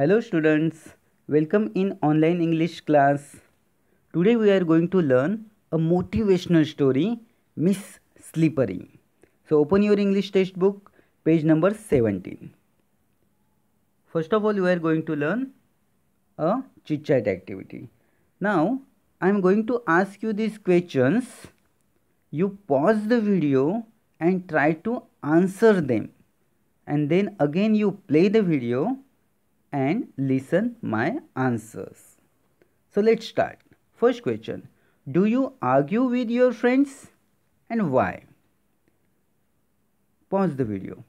Hello students, welcome in online English class. Today we are going to learn a motivational story, Miss Slippery. So open your English textbook, page number 17. First of all, we are going to learn a chit chat activity. Now, I am going to ask you these questions. You pause the video and try to answer them. And then again you play the video and listen my answers. So let's start. First question. Do you argue with your friends and why? Pause the video.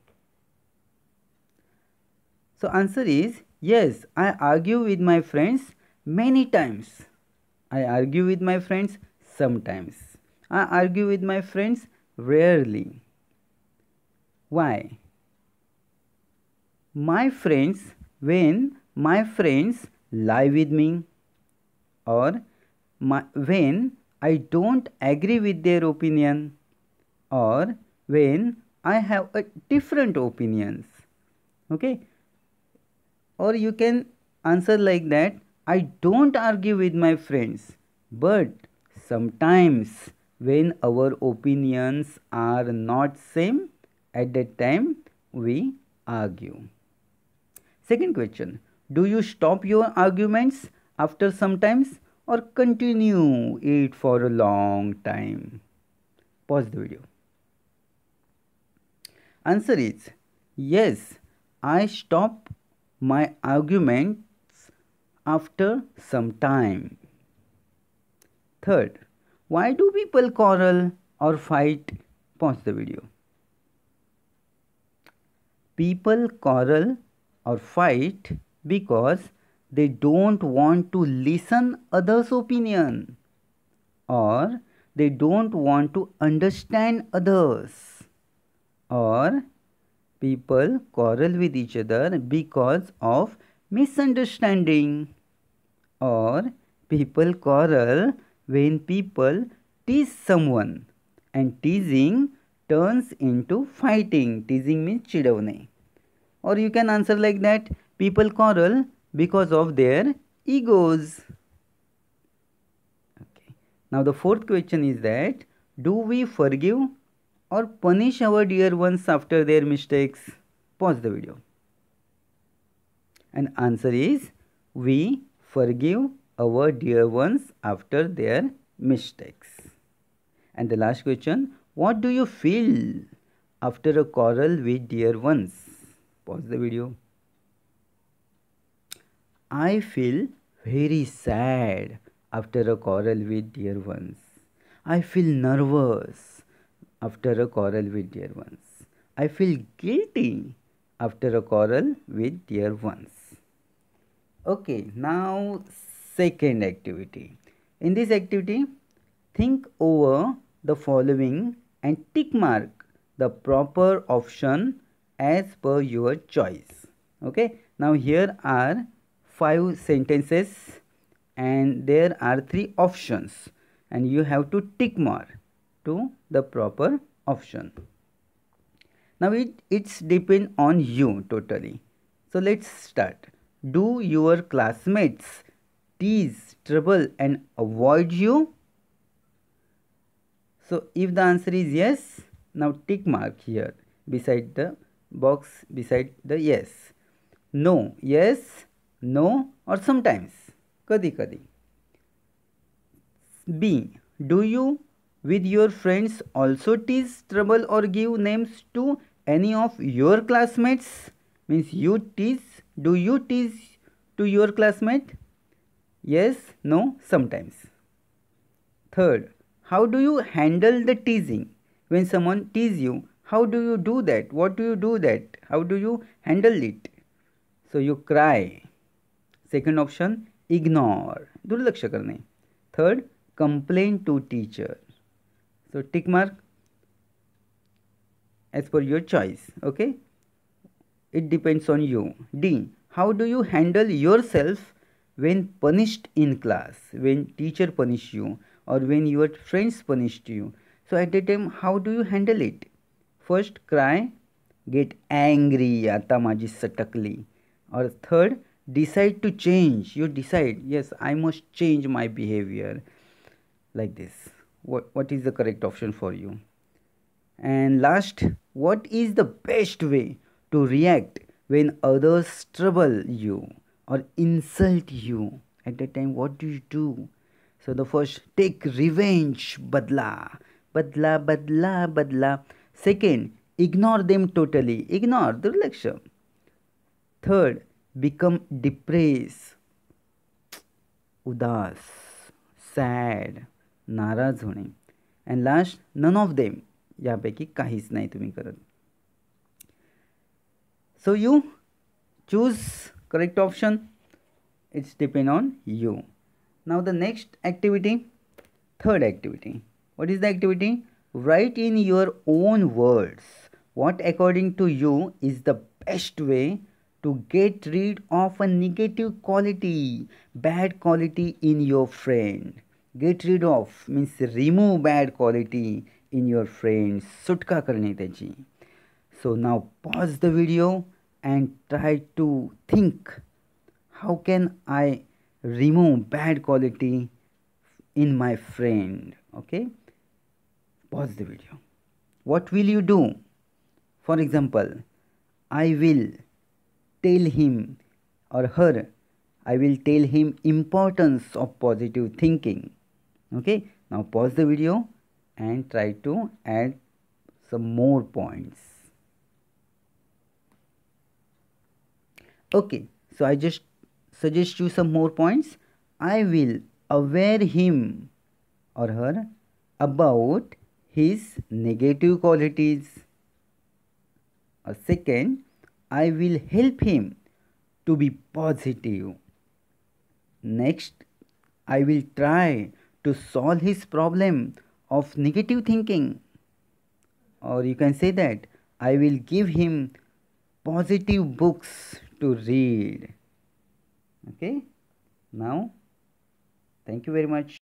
So answer is yes, I argue with my friends many times. I argue with my friends sometimes. I argue with my friends rarely. Why? My friends when my friends lie with me or my, when I don't agree with their opinion or when I have a different opinions okay or you can answer like that I don't argue with my friends but sometimes when our opinions are not same at that time we argue Second question Do you stop your arguments after sometimes or continue it for a long time? Pause the video. Answer is Yes, I stop my arguments after some time. Third, why do people quarrel or fight? Pause the video. People quarrel or fight because they don't want to listen others opinion or they don't want to understand others or people quarrel with each other because of misunderstanding or people quarrel when people tease someone and teasing turns into fighting teasing means chidavne or you can answer like that people quarrel because of their egos okay now the fourth question is that do we forgive or punish our dear ones after their mistakes pause the video and answer is we forgive our dear ones after their mistakes and the last question what do you feel after a quarrel with dear ones pause the video i feel very sad after a quarrel with dear ones i feel nervous after a quarrel with dear ones i feel guilty after a quarrel with dear ones okay now second activity in this activity think over the following and tick mark the proper option as per your choice okay now here are five sentences and there are three options and you have to tick mark to the proper option now it it's depend on you totally so let's start do your classmates tease trouble and avoid you so if the answer is yes now tick mark here beside the box beside the yes. No, yes, no or sometimes. Kadi kadi. B. Do you with your friends also tease trouble or give names to any of your classmates? Means you tease. Do you tease to your classmate? Yes, no, sometimes. Third, how do you handle the teasing? When someone tease you, how do you do that what do you do that how do you handle it so you cry second option ignore दुर्लक्ष karne. Third, complain to teacher. So tick mark as per your choice okay it depends on you d how do you handle yourself when punished in class when teacher punish you or when your friends punished you so at that time how do you handle it First, cry, get angry, आता माझी सटकली. Or third, decide to change. You decide, yes, I must change my behavior. Like this. What, what is the correct option for you? And last, what is the best way to react when others trouble you or insult you? At that time, what do you do? So the first, take revenge, badla, badla, badla, badla. Second, ignore them totally. Ignore, durlaksha. Third, become depressed. Udas, sad, नाराज होने and last none of them यापैकी काहीच नाही तुम्ही करत so you choose correct option it's depend on you now the next activity third activity what is the activity Write in your own words what, according to you, is the best way to get rid of a negative quality, bad quality in your friend. Get rid of means remove bad quality in your friend. Sutka karne त्याची. So now pause the video and try to think how can I remove bad quality in my friend. Okay pause the video what will you do for example i will tell him or her i will tell him importance of positive thinking okay now pause the video and try to add some more points okay so i just suggest you some more points i will aware him or her about his negative qualities. A second, I will help him to be positive. Next, I will try to solve his problem of negative thinking. Or you can say that I will give him positive books to read. Okay, now thank you very much.